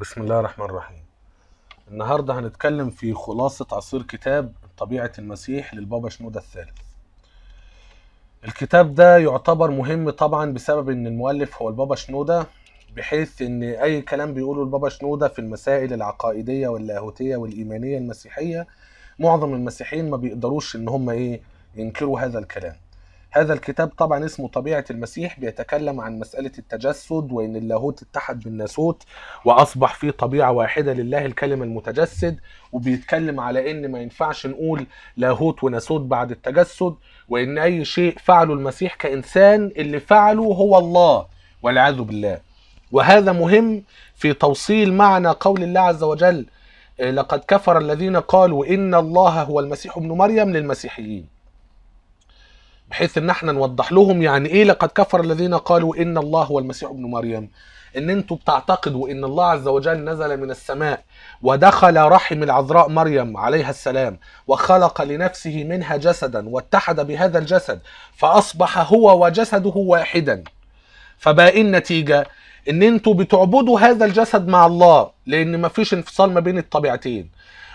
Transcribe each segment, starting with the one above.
بسم الله الرحمن الرحيم النهاردة هنتكلم في خلاصة عصير كتاب طبيعة المسيح للبابا شنودة الثالث الكتاب ده يعتبر مهم طبعا بسبب ان المؤلف هو البابا شنودة بحيث ان اي كلام بيقوله البابا شنودة في المسائل العقائدية واللاهوتية والايمانية المسيحية معظم المسيحيين ما بيقدروش ان هم ايه ينكروا هذا الكلام هذا الكتاب طبعا اسمه طبيعة المسيح بيتكلم عن مسألة التجسد وإن اللاهوت اتحد بالناسوت وأصبح في طبيعة واحدة لله الكلم المتجسد وبيتكلم على إن ما ينفعش نقول لاهوت وناسوت بعد التجسد وإن أي شيء فعله المسيح كإنسان اللي فعله هو الله والعياذ بالله وهذا مهم في توصيل معنى قول الله عز وجل لقد كفر الذين قالوا إن الله هو المسيح ابن مريم للمسيحيين بحيث ان احنا نوضح لهم يعني ايه لقد كفر الذين قالوا ان الله هو المسيح ابن مريم ان انتوا بتعتقدوا ان الله عز وجل نزل من السماء ودخل رحم العذراء مريم عليها السلام وخلق لنفسه منها جسدا واتحد بهذا الجسد فاصبح هو وجسده واحدا فبقى إيه النتيجه ان انتوا بتعبدوا هذا الجسد مع الله لان مفيش انفصال ما بين الطبيعتين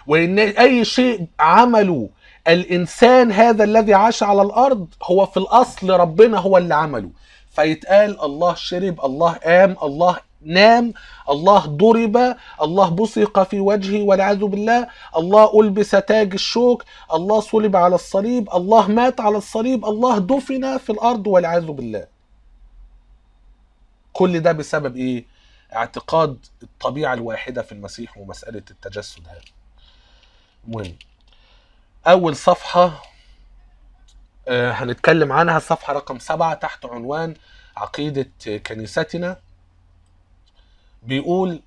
وان اي شيء عمله الانسان هذا الذي عاش على الارض هو في الاصل ربنا هو اللي عمله فيتقال الله شرب الله قام الله نام الله ضرب الله بصق في وجهه والعياذ بالله الله ألبس تاج الشوك الله صلب على الصليب الله مات على الصليب الله دفن في الأرض والعياذ بالله كل ده بسبب إيه؟ اعتقاد الطبيعة الواحدة في المسيح ومسألة التجسد هذا المهم اول صفحه آه، هنتكلم عنها الصفحه رقم سبعة تحت عنوان عقيده كنيستنا بيقول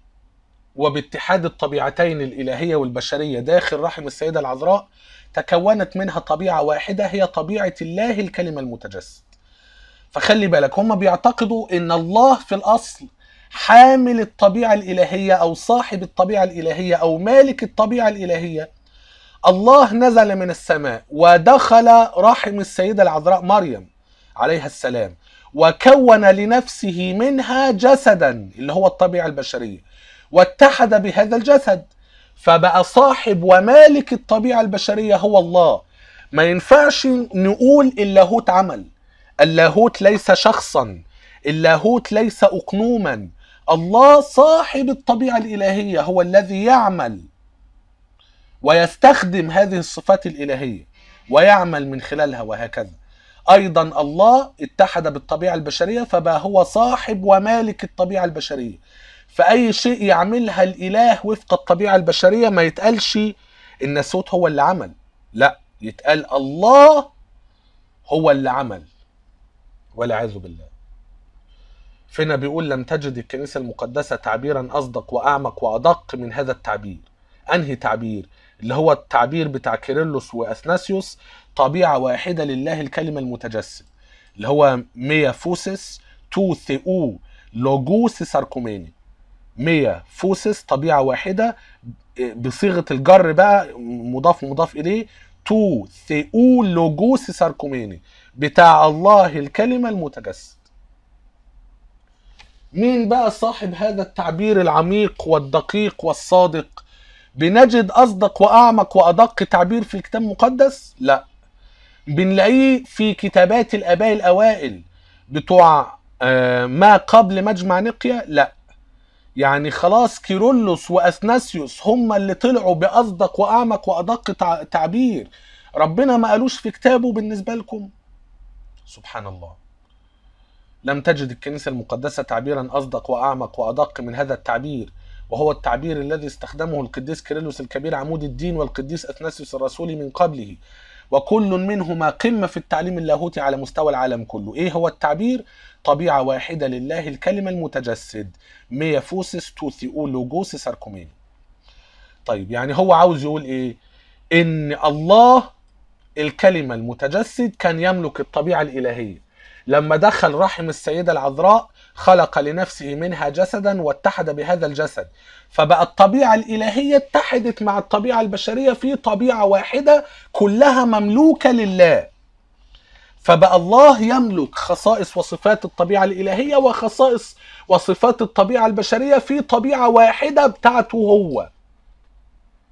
وباتحاد الطبيعتين الالهيه والبشريه داخل رحم السيده العذراء تكونت منها طبيعه واحده هي طبيعه الله الكلمه المتجسد فخلي بالك هم بيعتقدوا ان الله في الاصل حامل الطبيعه الالهيه او صاحب الطبيعه الالهيه او مالك الطبيعه الالهيه الله نزل من السماء ودخل رحم السيدة العذراء مريم عليها السلام وكون لنفسه منها جسدا اللي هو الطبيعة البشرية واتحد بهذا الجسد فبقى صاحب ومالك الطبيعة البشرية هو الله ما ينفعش نقول اللاهوت عمل اللاهوت ليس شخصا اللاهوت ليس أقنوما الله صاحب الطبيعة الإلهية هو الذي يعمل ويستخدم هذه الصفات الإلهية ويعمل من خلالها وهكذا أيضا الله اتحد بالطبيعة البشرية فبقى هو صاحب ومالك الطبيعة البشرية فأي شيء يعملها الإله وفق الطبيعة البشرية ما يتقالش إن الصوت هو اللي عمل لا يتقال الله هو اللي عمل والعياذ بالله فينا بيقول لم تجد الكنيسة المقدسة تعبيرا أصدق وأعمق وأدق من هذا التعبير أنهي تعبير اللي هو التعبير بتاع كيرلس واثناسيوس طبيعه واحده لله الكلمه المتجسد اللي هو ميا فوسس تو ثيو لوجوس ساركوميني ميا فوسس طبيعه واحده بصيغه الجر بقى مضاف مضاف اليه تو ثيو لوجوس ساركوميني بتاع الله الكلمه المتجسد مين بقى صاحب هذا التعبير العميق والدقيق والصادق بنجد أصدق وأعمق وأدق تعبير في الكتاب المقدس؟ لا بنلاقيه في كتابات الآباء الأوائل بتوع آه، ما قبل مجمع نقيا؟ لا يعني خلاص كيرولوس واثناسيوس هم اللي طلعوا باصدق واعمق وادق تعبير ربنا ما قالوش في كتابه بالنسبه لكم سبحان الله لم تجد الكنيسه المقدسه تعبيرا اصدق واعمق وادق من هذا التعبير وهو التعبير الذي استخدمه القديس كيرلس الكبير عمود الدين والقديس أثناسيوس الرسولي من قبله وكل منهما قمة في التعليم اللاهوتي على مستوى العالم كله إيه هو التعبير؟ طبيعة واحدة لله الكلمة المتجسد ميافوسس تو ثيولوجوس ساركومين طيب يعني هو عاوز يقول إيه؟ إن الله الكلمة المتجسد كان يملك الطبيعة الإلهية لما دخل رحم السيدة العذراء خلق لنفسه منها جسدا واتحد بهذا الجسد فبقى الطبيعة الإلهية اتحدت مع الطبيعة البشرية في طبيعة واحدة كلها مملوكة لله فبقى الله يملك خصائص وصفات الطبيعة الإلهية وخصائص وصفات الطبيعة البشرية في طبيعة واحدة بتاعته هو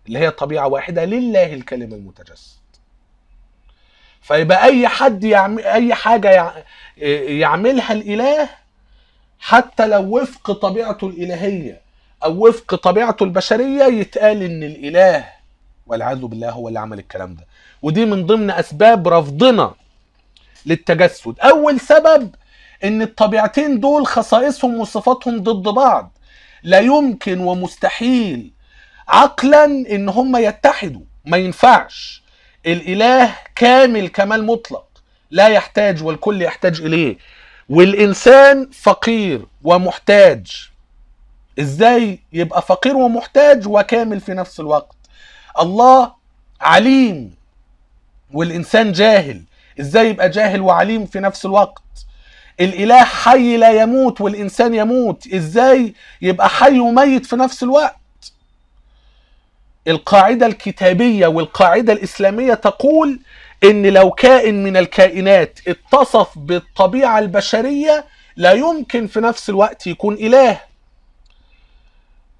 اللي هي طبيعة واحدة لله الكلمة المتجسد فيبقى أي حد يعمل أي حاجة يعملها الإله حتى لو وفق طبيعته الإلهية أو وفق طبيعته البشرية يتقال إن الإله والعياذ بالله هو اللي عمل الكلام ده ودي من ضمن أسباب رفضنا للتجسد أول سبب إن الطبيعتين دول خصائصهم وصفاتهم ضد بعض لا يمكن ومستحيل عقلا إن هم يتحدوا ما ينفعش الإله كامل كمال مطلق لا يحتاج والكل يحتاج إليه والإنسان فقير ومحتاج إزاي يبقى فقير ومحتاج وكامل في نفس الوقت الله عليم والإنسان جاهل إزاي يبقى جاهل وعليم في نفس الوقت الإله حي لا يموت والإنسان يموت إزاي يبقى حي وميت في نفس الوقت القاعدة الكتابية والقاعدة الإسلامية تقول ان لو كائن من الكائنات اتصف بالطبيعه البشريه لا يمكن في نفس الوقت يكون اله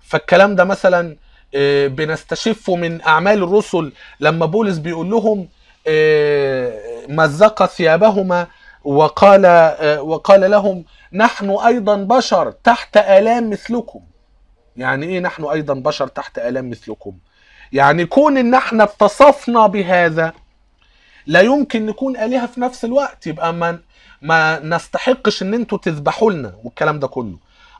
فالكلام ده مثلا آه، بنستشفه من اعمال الرسل لما بولس بيقول لهم آه، مزق ثيابهما وقال آه، وقال لهم نحن ايضا بشر تحت الام مثلكم يعني ايه نحن ايضا بشر تحت الام مثلكم يعني كون ان احنا اتصفنا بهذا لا يمكن نكون آلهة في نفس الوقت يبقى ما ما نستحقش ان انتوا تذبحوا لنا والكلام ده كله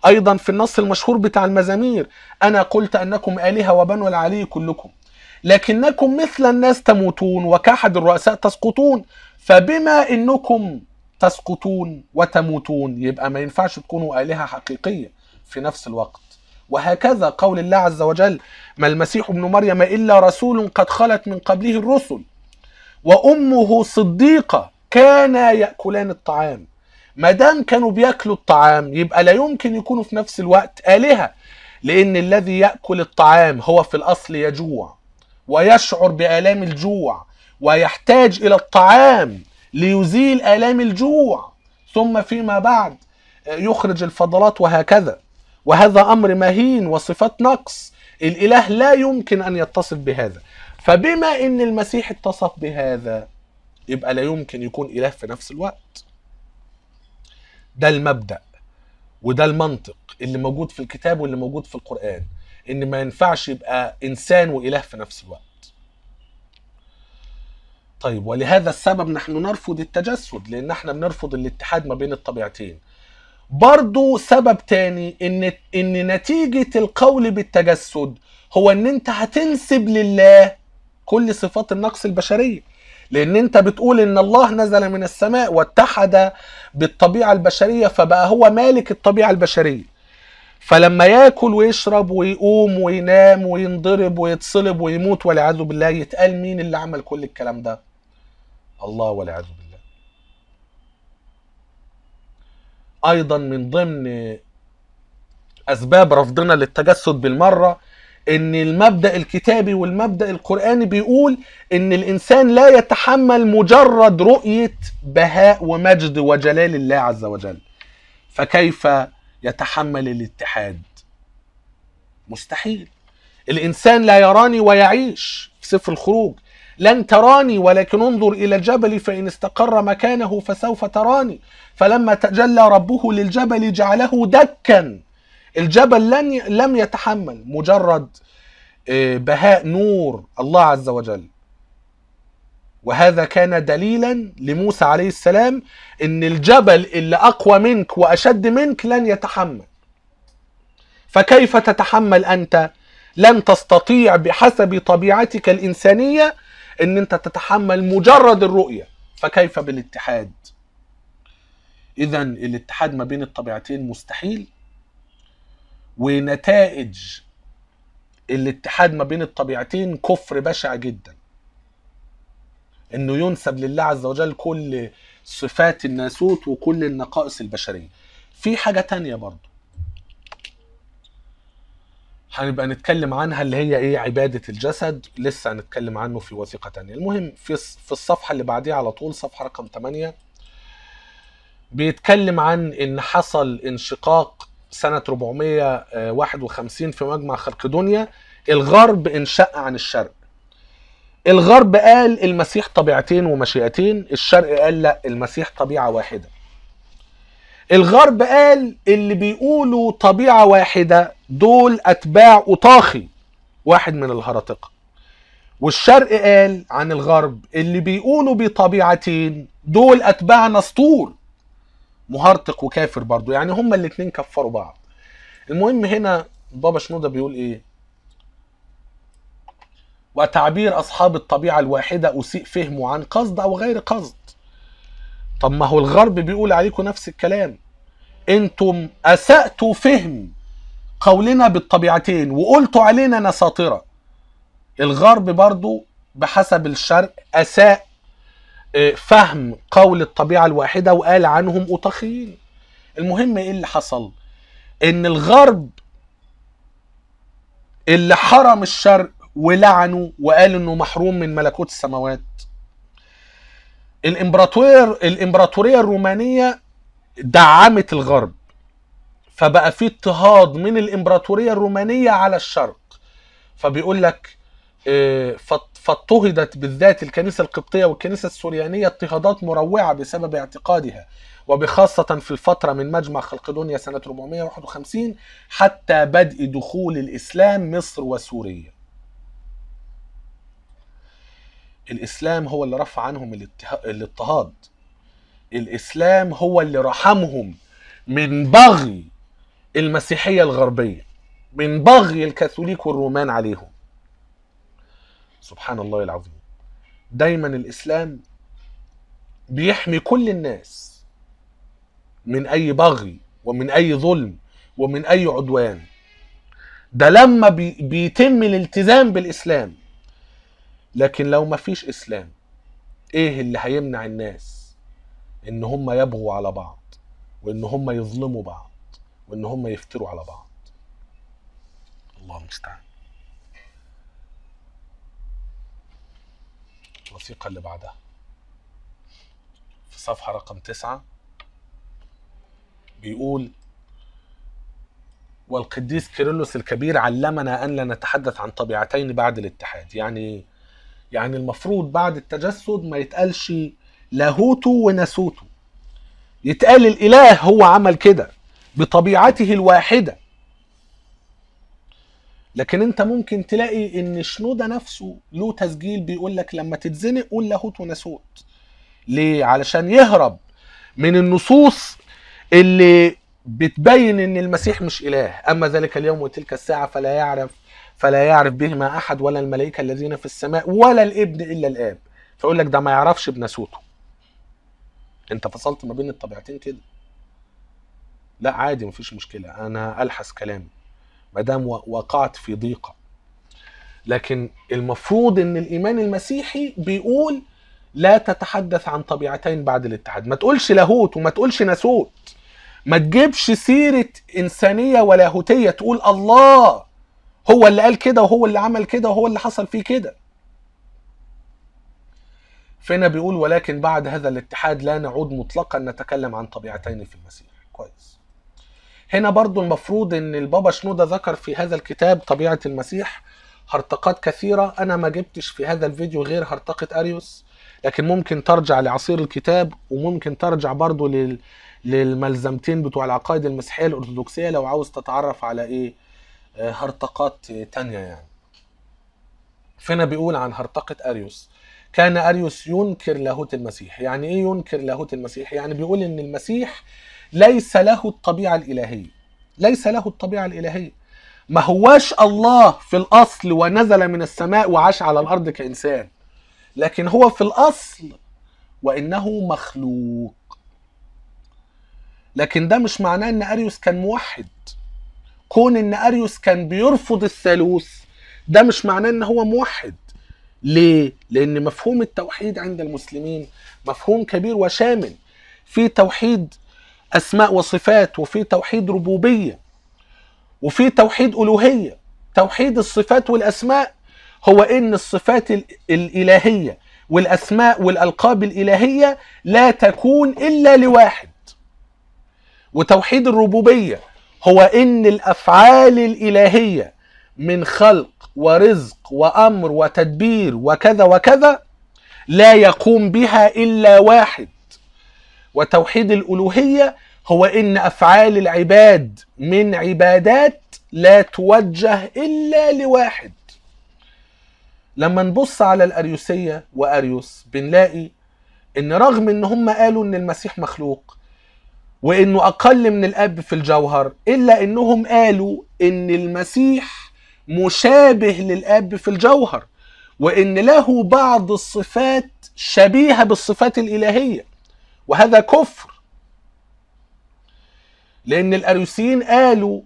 ايضا في النص المشهور بتاع المزامير انا قلت انكم آلهة وبنو العلي كلكم لكنكم مثل الناس تموتون وكأحد الرؤساء تسقطون فبما انكم تسقطون وتموتون يبقى ما ينفعش تكونوا آلهة حقيقية في نفس الوقت وهكذا قول الله عز وجل ما المسيح ابن مريم إلا رسول قد خلت من قبله الرسل وأمه صديقة كانا يأكلان الطعام ما دام كانوا بياكلوا الطعام يبقى لا يمكن يكونوا في نفس الوقت آلهة لأن الذي يأكل الطعام هو في الأصل يجوع ويشعر بآلام الجوع ويحتاج إلى الطعام ليزيل آلام الجوع ثم فيما بعد يخرج الفضلات وهكذا وهذا أمر مهين وصفات نقص الإله لا يمكن أن يتصف بهذا فبما ان المسيح اتصف بهذا يبقى لا يمكن يكون اله في نفس الوقت ده المبدا وده المنطق اللي موجود في الكتاب واللي موجود في القران ان ما ينفعش يبقى انسان واله في نفس الوقت طيب ولهذا السبب نحن نرفض التجسد لان احنا بنرفض الاتحاد ما بين الطبيعتين برضو سبب تاني ان ان نتيجه القول بالتجسد هو ان انت هتنسب لله كل صفات النقص البشريه لان انت بتقول ان الله نزل من السماء واتحد بالطبيعه البشريه فبقى هو مالك الطبيعه البشريه فلما ياكل ويشرب ويقوم وينام وينضرب ويتصلب ويموت والعياذ بالله يتقال مين اللي عمل كل الكلام ده الله والعياذ بالله ايضا من ضمن اسباب رفضنا للتجسد بالمره ان المبدا الكتابي والمبدا القراني بيقول ان الانسان لا يتحمل مجرد رؤيه بهاء ومجد وجلال الله عز وجل فكيف يتحمل الاتحاد مستحيل الانسان لا يراني ويعيش في سفر الخروج لن تراني ولكن انظر الى الجبل فان استقر مكانه فسوف تراني فلما تجلى ربه للجبل جعله دكا الجبل لن لم يتحمل مجرد آه، بهاء نور الله عز وجل وهذا كان دليلا لموسى عليه السلام ان الجبل اللي اقوى منك واشد منك لن يتحمل فكيف تتحمل انت لن تستطيع بحسب طبيعتك الانسانيه ان انت تتحمل مجرد الرؤيه فكيف بالاتحاد اذا الاتحاد ما بين الطبيعتين مستحيل ونتائج الاتحاد ما بين الطبيعتين كفر بشع جدا انه ينسب لله عز وجل كل صفات الناسوت وكل النقائص البشريه في حاجه تانية برضو هنبقى نتكلم عنها اللي هي ايه عباده الجسد لسه هنتكلم عنه في وثيقه تانية المهم في في الصفحه اللي بعديها على طول صفحه رقم 8 بيتكلم عن ان حصل انشقاق سنة 451 في مجمع خلقدونيا الغرب انشق عن الشرق الغرب قال المسيح طبيعتين ومشيئتين الشرق قال لا المسيح طبيعة واحدة الغرب قال اللي بيقولوا طبيعة واحدة دول أتباع أطاخي واحد من الهرطقة والشرق قال عن الغرب اللي بيقولوا بطبيعتين دول أتباع نسطور مهرطق وكافر برضو يعني هما الاتنين كفروا بعض المهم هنا بابا شنودة بيقول ايه وتعبير أصحاب الطبيعة الواحدة أسيء فهمه عن قصد أو غير قصد طب ما هو الغرب بيقول عليكم نفس الكلام انتم أسأتوا فهم قولنا بالطبيعتين وقلتوا علينا نساطرة الغرب برضو بحسب الشرق أساء آه، فهم قول الطبيعة الواحدة وقال عنهم أطخين المهم إيه اللي حصل إن الغرب اللي حرم الشرق ولعنه وقال إنه محروم من ملكوت السماوات الإمبراطور الإمبراطورية الرومانية دعمت الغرب فبقى في اضطهاد من الإمبراطورية الرومانية على الشرق فبيقول لك إيه، فاضطهدت بالذات الكنيسة القبطية والكنيسة السوريانية اضطهادات مروعة بسبب اعتقادها وبخاصة في الفترة من مجمع خلقدونيا سنة 451 حتى بدء دخول الإسلام مصر وسوريا الإسلام هو اللي رفع عنهم الاضطهاد الإسلام هو اللي رحمهم من بغي المسيحية الغربية من بغي الكاثوليك والرومان عليهم سبحان الله العظيم دايما الإسلام بيحمي كل الناس من أي بغي ومن أي ظلم ومن أي عدوان ده لما بي بيتم الالتزام بالإسلام لكن لو ما فيش إسلام إيه اللي هيمنع الناس إن هم يبغوا على بعض وإن هم يظلموا بعض وإن هم يفتروا على بعض الله المستعان الوثيقة اللي بعدها في صفحة رقم تسعة بيقول والقديس كيرلس الكبير علمنا أن لا نتحدث عن طبيعتين بعد الاتحاد يعني يعني المفروض بعد التجسد ما يتقالش لاهوتو وناسوتو يتقال الإله هو عمل كده بطبيعته الواحدة لكن انت ممكن تلاقي ان شنودة نفسه له تسجيل بيقول لك لما تتزنق قول لاهوت وناسوت ليه علشان يهرب من النصوص اللي بتبين ان المسيح مش اله اما ذلك اليوم وتلك الساعه فلا يعرف فلا يعرف بهما احد ولا الملائكه الذين في السماء ولا الابن الا الاب فيقول لك ده ما يعرفش بناسوته انت فصلت ما بين الطبيعتين كده لا عادي مفيش مشكله انا الحس كلامي ما دام وقعت في ضيقه لكن المفروض ان الايمان المسيحي بيقول لا تتحدث عن طبيعتين بعد الاتحاد ما تقولش لاهوت وما تقولش ناسوت ما تجيبش سيرة إنسانية ولاهوتية تقول الله هو اللي قال كده وهو اللي عمل كده وهو اللي حصل فيه كده فينا بيقول ولكن بعد هذا الاتحاد لا نعود مطلقا نتكلم عن طبيعتين في المسيح كويس هنا برضو المفروض ان البابا شنودة ذكر في هذا الكتاب طبيعة المسيح هرطقات كثيرة انا ما جبتش في هذا الفيديو غير هرطقة اريوس لكن ممكن ترجع لعصير الكتاب وممكن ترجع برضو لل... للملزمتين بتوع العقائد المسيحية الأرثوذكسية لو عاوز تتعرف على إيه آه، هرطقات تانية يعني فينا بيقول عن هرطقة أريوس كان أريوس ينكر لاهوت المسيح يعني إيه ينكر لاهوت المسيح يعني بيقول إن المسيح ليس له الطبيعة الإلهية ليس له الطبيعة الإلهية ما هواش الله في الأصل ونزل من السماء وعاش على الأرض كإنسان لكن هو في الأصل وإنه مخلوق لكن ده مش معناه إن أريوس كان موحد كون إن أريوس كان بيرفض الثالوث ده مش معناه إن هو موحد ليه؟ لأن مفهوم التوحيد عند المسلمين مفهوم كبير وشامل في توحيد اسماء وصفات وفي توحيد ربوبيه وفي توحيد الوهيه توحيد الصفات والاسماء هو ان الصفات الالهيه والاسماء والالقاب الالهيه لا تكون الا لواحد وتوحيد الربوبيه هو ان الافعال الالهيه من خلق ورزق وامر وتدبير وكذا وكذا لا يقوم بها الا واحد وتوحيد الالوهيه هو ان افعال العباد من عبادات لا توجه الا لواحد لما نبص على الاريوسيه واريوس بنلاقي ان رغم ان هم قالوا ان المسيح مخلوق وانه اقل من الاب في الجوهر الا انهم قالوا ان المسيح مشابه للاب في الجوهر وان له بعض الصفات شبيهه بالصفات الالهيه وهذا كفر لأن الأريوسيين قالوا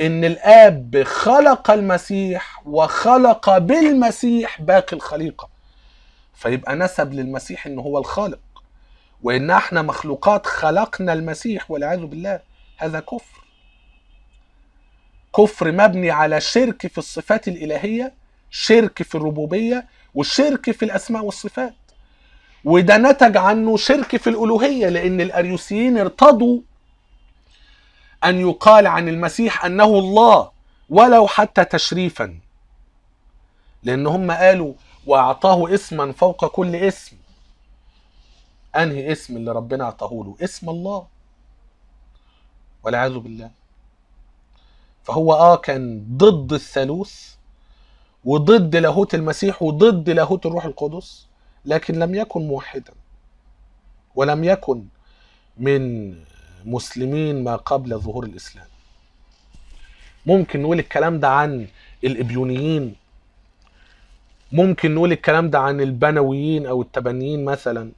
إن الآب خلق المسيح وخلق بالمسيح باقي الخليقة فيبقى نسب للمسيح إن هو الخالق وإن احنا مخلوقات خلقنا المسيح والعياذ بالله هذا كفر كفر مبني على شرك في الصفات الإلهية شرك في الربوبية وشرك في الأسماء والصفات وده نتج عنه شرك في الالوهيه لان الاريوسيين ارتضوا ان يقال عن المسيح انه الله ولو حتى تشريفا لان هم قالوا واعطاه اسما فوق كل اسم انهي اسم اللي ربنا اعطاه له اسم الله والعياذ بالله فهو اه كان ضد الثالوث وضد لاهوت المسيح وضد لاهوت الروح القدس لكن لم يكن موحدا ولم يكن من مسلمين ما قبل ظهور الاسلام ممكن نقول الكلام ده عن الابيونيين ممكن نقول الكلام ده عن البنويين او التبنيين مثلا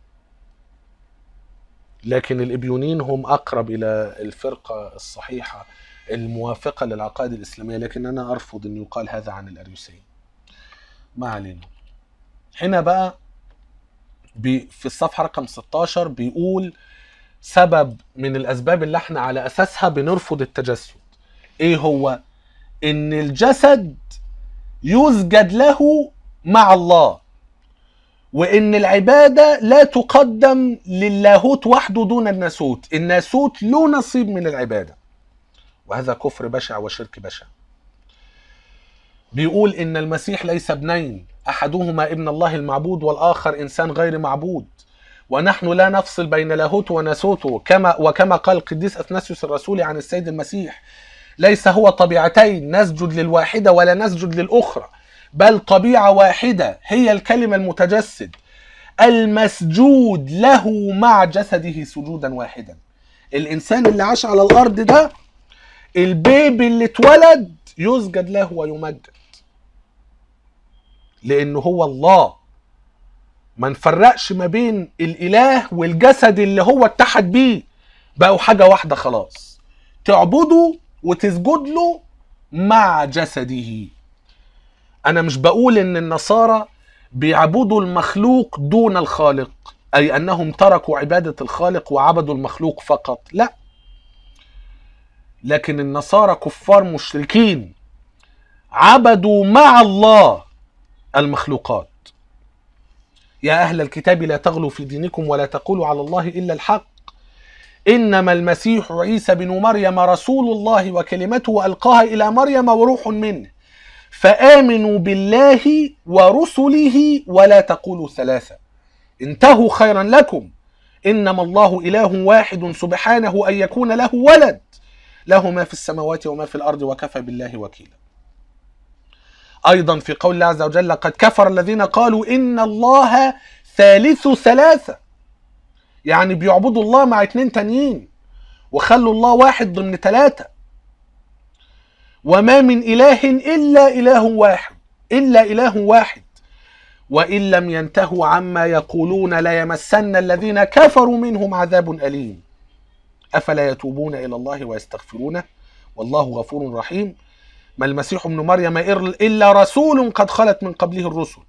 لكن الابيونيين هم اقرب الى الفرقه الصحيحه الموافقه للعقائد الاسلاميه لكن انا ارفض ان يقال هذا عن الاريوسيين ما علينا هنا بقى بي في الصفحه رقم 16 بيقول سبب من الاسباب اللي احنا على اساسها بنرفض التجسد ايه هو ان الجسد يسجد له مع الله وان العباده لا تقدم للاهوت وحده دون الناسوت الناسوت له نصيب من العباده وهذا كفر بشع وشرك بشع بيقول ان المسيح ليس ابنين احدهما ابن الله المعبود والاخر انسان غير معبود ونحن لا نفصل بين لاهوت وناسوتو كما وكما قال القديس اثناسيوس الرسولي عن السيد المسيح ليس هو طبيعتين نسجد للواحده ولا نسجد للاخرى بل طبيعه واحده هي الكلمه المتجسد المسجود له مع جسده سجودا واحدا الانسان اللي عاش على الارض ده البيبي اللي اتولد يسجد له ويمجد لأنه هو الله ما نفرقش ما بين الإله والجسد اللي هو اتحد بيه بقوا حاجة واحدة خلاص تعبده وتسجد له مع جسده أنا مش بقول إن النصارى بيعبدوا المخلوق دون الخالق أي أنهم تركوا عبادة الخالق وعبدوا المخلوق فقط لا لكن النصارى كفار مشركين عبدوا مع الله المخلوقات يا أهل الكتاب لا تغلوا في دينكم ولا تقولوا على الله إلا الحق إنما المسيح عيسى بن مريم رسول الله وكلمته ألقاها إلى مريم وروح منه فآمنوا بالله ورسله ولا تقولوا ثلاثة انتهوا خيرا لكم إنما الله إله واحد سبحانه أن يكون له ولد له ما في السماوات وما في الأرض وكفى بالله وكيلا أيضا في قول الله عز وجل قد كفر الذين قالوا إن الله ثالث ثلاثة يعني بيعبدوا الله مع اتنين تانيين وخلوا الله واحد ضمن ثلاثة وما من إله إلا إله واحد إلا إله واحد وإن لم ينتهوا عما يقولون ليمسن الذين كفروا منهم عذاب أليم أفلا يتوبون إلى الله ويستغفرونه والله غفور رحيم ما المسيح ابن مريم إلا رسول قد خلت من قبله الرسل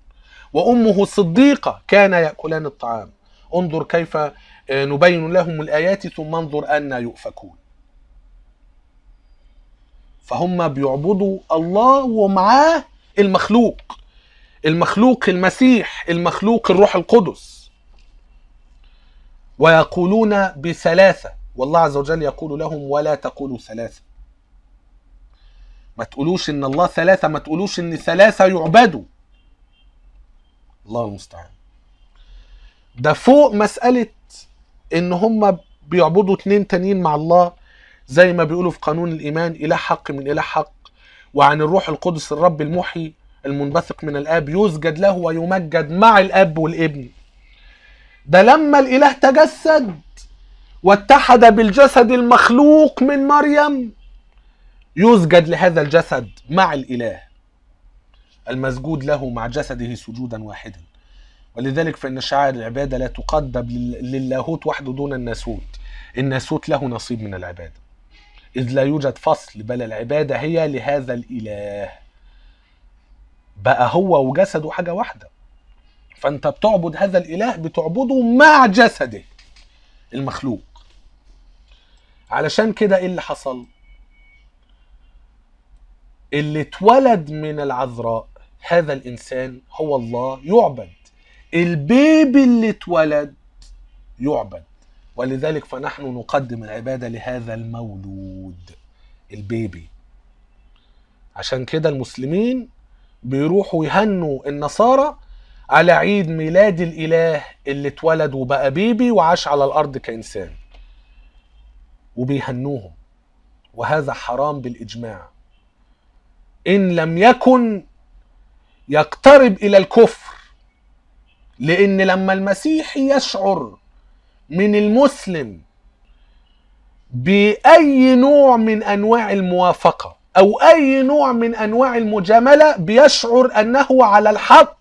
وأمه الصديقة كان يأكلان الطعام انظر كيف آه، نبين لهم الآيات ثم انظر أن يؤفكون فهم بيعبدوا الله ومعاه المخلوق المخلوق المسيح المخلوق الروح القدس ويقولون بثلاثة والله عز وجل يقول لهم ولا تقولوا ثلاثة ما تقولوش ان الله ثلاثه ما تقولوش ان ثلاثه يعبدوا الله المستعان ده فوق مساله ان هم بيعبدوا اتنين تانيين مع الله زي ما بيقولوا في قانون الايمان اله حق من اله حق وعن الروح القدس الرب المحيي المنبثق من الاب يسجد له ويمجد مع الاب والابن ده لما الاله تجسد واتحد بالجسد المخلوق من مريم يسجد لهذا الجسد مع الإله المسجود له مع جسده سجودا واحدا ولذلك فإن شعائر العبادة لا تقدم للاهوت وحده دون الناسوت الناسوت له نصيب من العبادة إذ لا يوجد فصل بل العبادة هي لهذا الإله بقى هو وجسده حاجة واحدة فأنت بتعبد هذا الإله بتعبده مع جسده المخلوق علشان كده إيه اللي حصل؟ اللي اتولد من العذراء هذا الانسان هو الله يعبد البيبي اللي اتولد يعبد ولذلك فنحن نقدم العباده لهذا المولود البيبي عشان كده المسلمين بيروحوا يهنوا النصارى على عيد ميلاد الاله اللي اتولد وبقى بيبي وعاش على الارض كانسان وبيهنوهم وهذا حرام بالاجماع إن لم يكن يقترب إلى الكفر لأن لما المسيح يشعر من المسلم بأي نوع من أنواع الموافقة أو أي نوع من أنواع المجاملة بيشعر أنه على الحق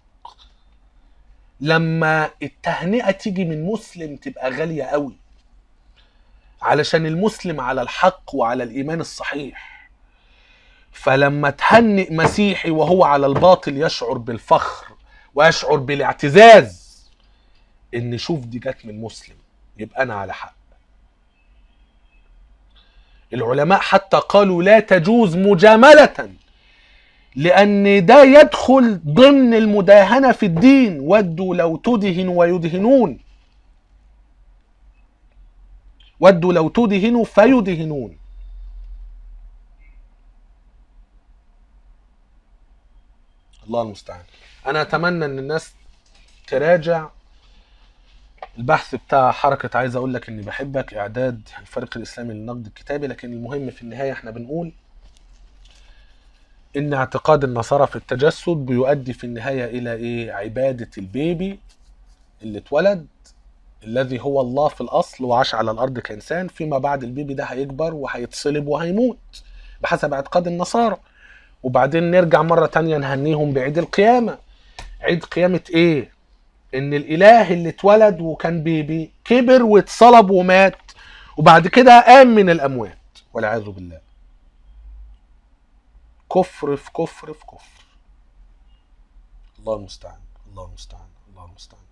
لما التهنئة تيجي من مسلم تبقى غالية قوي علشان المسلم على الحق وعلى الإيمان الصحيح فلما تهنئ مسيحي وهو على الباطل يشعر بالفخر ويشعر بالاعتزاز ان شوف دي جت من مسلم يبقى انا على حق العلماء حتى قالوا لا تجوز مجاملة لأن ده يدخل ضمن المداهنة في الدين ودوا لو تدهن ويدهنون ودوا لو تدهنوا فيدهنون الله المستعان انا اتمنى ان الناس تراجع البحث بتاع حركة عايز أقول لك إني بحبك إعداد الفريق الإسلامي للنقد الكتابي لكن المهم في النهاية إحنا بنقول إن اعتقاد النصارى في التجسد بيؤدي في النهاية إلى إيه؟ عبادة البيبي اللي اتولد الذي هو الله في الأصل وعاش على الأرض كإنسان فيما بعد البيبي ده هيكبر وهيتصلب وهيموت بحسب اعتقاد النصارى وبعدين نرجع مره تانية نهنيهم بعيد القيامه عيد قيامه ايه ان الاله اللي اتولد وكان بيبي كبر واتصلب ومات وبعد كده قام من الاموات والعياذ بالله كفر في كفر في كفر الله المستعان الله المستعان الله المستعان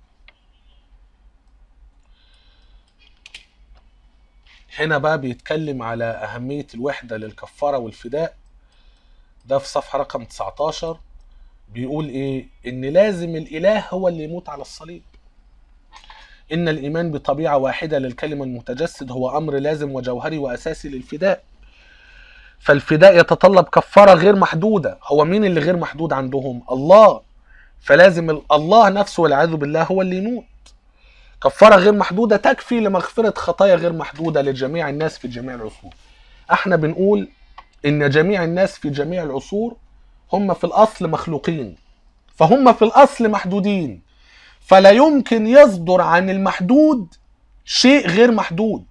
هنا بقى بيتكلم على أهمية الوحدة للكفارة والفداء ده في صفحة رقم 19 بيقول ايه ان لازم الاله هو اللي يموت على الصليب ان الايمان بطبيعة واحدة للكلمة المتجسد هو امر لازم وجوهري واساسي للفداء فالفداء يتطلب كفارة غير محدودة هو مين اللي غير محدود عندهم الله فلازم الله نفسه والعياذ بالله هو اللي يموت كفارة غير محدودة تكفي لمغفرة خطايا غير محدودة لجميع الناس في جميع العصور احنا بنقول ان جميع الناس في جميع العصور هم في الاصل مخلوقين فهم في الاصل محدودين فلا يمكن يصدر عن المحدود شيء غير محدود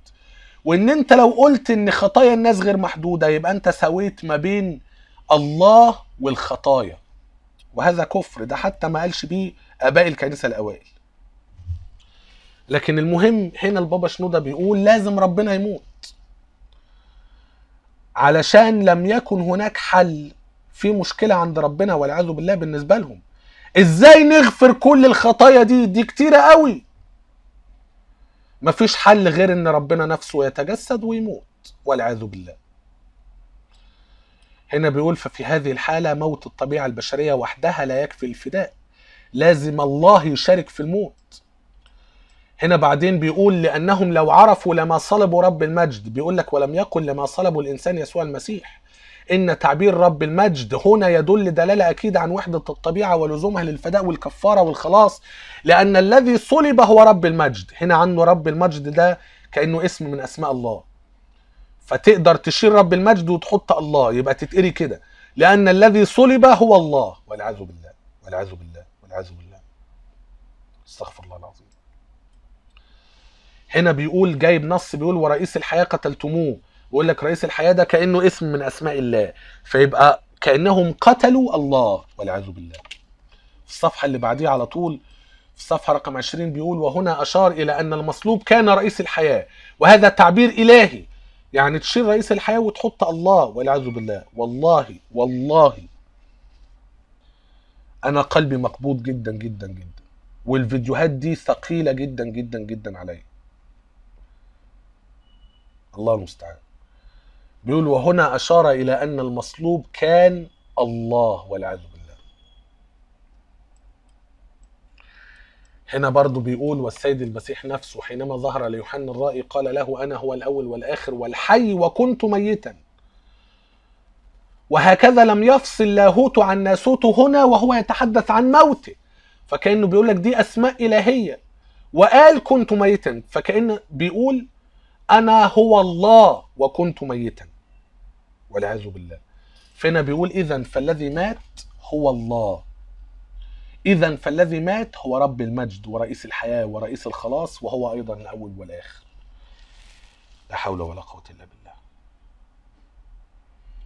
وان انت لو قلت ان خطايا الناس غير محدوده يبقى انت سويت ما بين الله والخطايا وهذا كفر ده حتى ما قالش بيه اباء الكنيسه الاوائل لكن المهم هنا البابا شنودة بيقول لازم ربنا يموت علشان لم يكن هناك حل في مشكله عند ربنا والعياذ بالله بالنسبه لهم ازاي نغفر كل الخطايا دي دي كتيره قوي مفيش حل غير ان ربنا نفسه يتجسد ويموت والعياذ بالله هنا بيقول ففي هذه الحالة موت الطبيعة البشرية وحدها لا يكفي الفداء لازم الله يشارك في الموت هنا بعدين بيقول لأنهم لو عرفوا لما صلبوا رب المجد بيقول لك ولم يقل لما صلبوا الإنسان يسوع المسيح إن تعبير رب المجد هنا يدل دلالة أكيدة عن وحدة الطبيعة ولزومها للفداء والكفارة والخلاص لأن الذي صلب هو رب المجد هنا عنه رب المجد ده كأنه اسم من أسماء الله فتقدر تشيل رب المجد وتحط الله يبقى تتقري كده لأن الذي صلب هو الله والعياذ بالله والعياذ بالله والعياذ بالله استغفر الله العظيم هنا بيقول جايب نص بيقول ورئيس الحياه قتلتموه بيقول لك رئيس الحياه ده كانه اسم من اسماء الله فيبقى كانهم قتلوا الله والعياذ بالله في الصفحه اللي بعديها على طول في الصفحه رقم 20 بيقول وهنا اشار الى ان المصلوب كان رئيس الحياه وهذا تعبير الهي يعني تشيل رئيس الحياه وتحط الله والعياذ بالله والله والله انا قلبي مقبوض جدا جدا جدا والفيديوهات دي ثقيله جدا جدا جدا عليا الله المستعان بيقول وهنا أشار إلى أن المصلوب كان الله والعياذ بالله هنا برضو بيقول والسيد المسيح نفسه حينما ظهر ليوحنا الرائي قال له أنا هو الأول والآخر والحي وكنت ميتا وهكذا لم يفصل لاهوت عن ناسوت هنا وهو يتحدث عن موته فكأنه بيقول لك دي أسماء إلهية وقال كنت ميتا فكأن بيقول انا هو الله وكنت ميتا والعياذ بالله فهنا بيقول اذا فالذي مات هو الله اذا فالذي مات هو رب المجد ورئيس الحياه ورئيس الخلاص وهو ايضا الاول والاخر لا حول ولا قوه الا بالله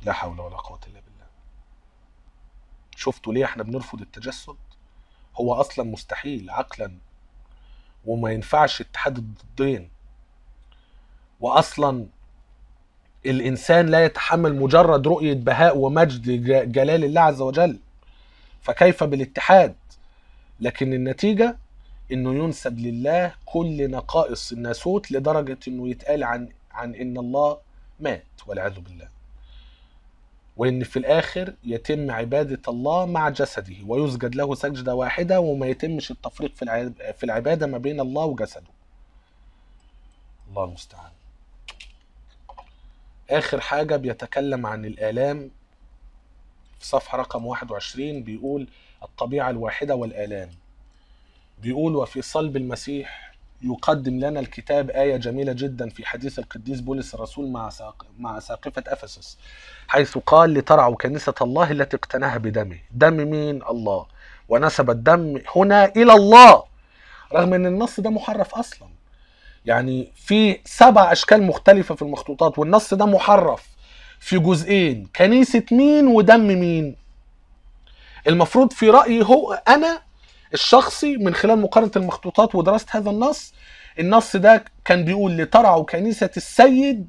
لا حول ولا قوه الا بالله شفتوا ليه احنا بنرفض التجسد هو اصلا مستحيل عقلا وما ينفعش اتحاد الضدين واصلا الانسان لا يتحمل مجرد رؤيه بهاء ومجد جلال الله عز وجل فكيف بالاتحاد لكن النتيجه انه ينسب لله كل نقائص الناسوت لدرجه انه يتقال عن عن ان الله مات والعياذ بالله وان في الاخر يتم عباده الله مع جسده ويسجد له سجده واحده وما يتمش التفريق في العباده ما بين الله وجسده الله المستعان آخر حاجة بيتكلم عن الآلام في صفحة رقم 21 بيقول الطبيعة الواحدة والآلام بيقول وفي صلب المسيح يقدم لنا الكتاب آية جميلة جدا في حديث القديس بولس الرسول مع ساق مع ساقفة أفسس حيث قال لترعوا كنيسة الله التي اقتناها بدمه دم مين الله ونسب الدم هنا إلى الله رغم أن النص ده محرف أصلا يعني في سبع اشكال مختلفه في المخطوطات والنص ده محرف في جزئين كنيسه مين ودم مين المفروض في رايي هو انا الشخصي من خلال مقارنه المخطوطات ودراسه هذا النص النص ده كان بيقول لترعوا كنيسه السيد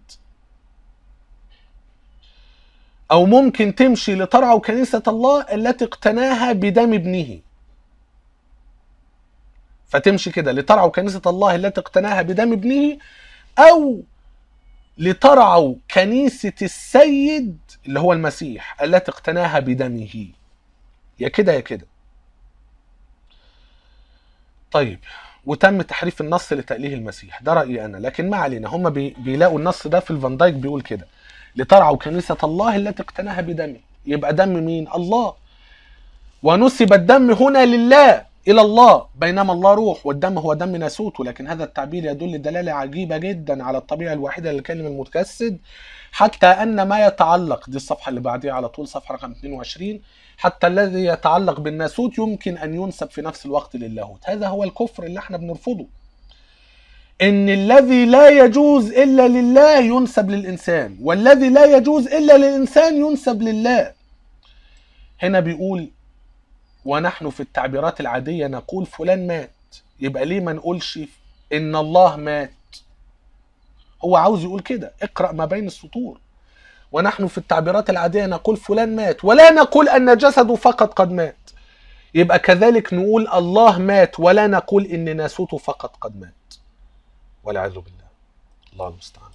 او ممكن تمشي لترعوا كنيسه الله التي اقتناها بدم ابنه فتمشي كده لترعوا كنيسة الله التي اقتناها بدم ابنه أو لترعوا كنيسة السيد اللي هو المسيح التي اقتناها بدمه يا كده يا كده طيب وتم تحريف النص لتأليه المسيح ده رأيي أنا لكن ما علينا هم بي... بيلاقوا النص ده في الفاندايك بيقول كده لترعوا كنيسة الله التي اقتناها بدمه يبقى دم مين الله ونسب الدم هنا لله إلى الله بينما الله روح والدم هو دم ناسوت لكن هذا التعبير يدل دلالة عجيبة جدا على الطبيعة الواحدة للكلم المتجسد حتى أن ما يتعلق دي الصفحة اللي بعديها على طول صفحة رقم 22 حتى الذي يتعلق بالناسوت يمكن أن ينسب في نفس الوقت للاهوت هذا هو الكفر اللي احنا بنرفضه إن الذي لا يجوز إلا لله ينسب للإنسان والذي لا يجوز إلا للإنسان ينسب لله هنا بيقول ونحن في التعبيرات العادية نقول فلان مات يبقى ليه ما نقولش إن الله مات هو عاوز يقول كده اقرأ ما بين السطور ونحن في التعبيرات العادية نقول فلان مات ولا نقول أن جسده فقط قد مات يبقى كذلك نقول الله مات ولا نقول إن ناسوته فقط قد مات والعياذ بالله الله المستعان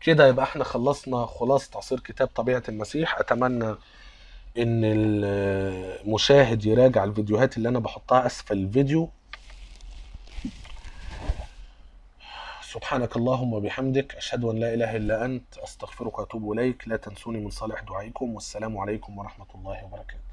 كده يبقى احنا خلصنا خلاصة عصير كتاب طبيعة المسيح أتمنى ان المشاهد يراجع الفيديوهات اللي انا بحطها اسفل الفيديو سبحانك اللهم وبحمدك أشهد أن لا إله إلا أنت أستغفرك وأتوب إليك لا تنسوني من صالح دعائكم والسلام عليكم ورحمة الله وبركاته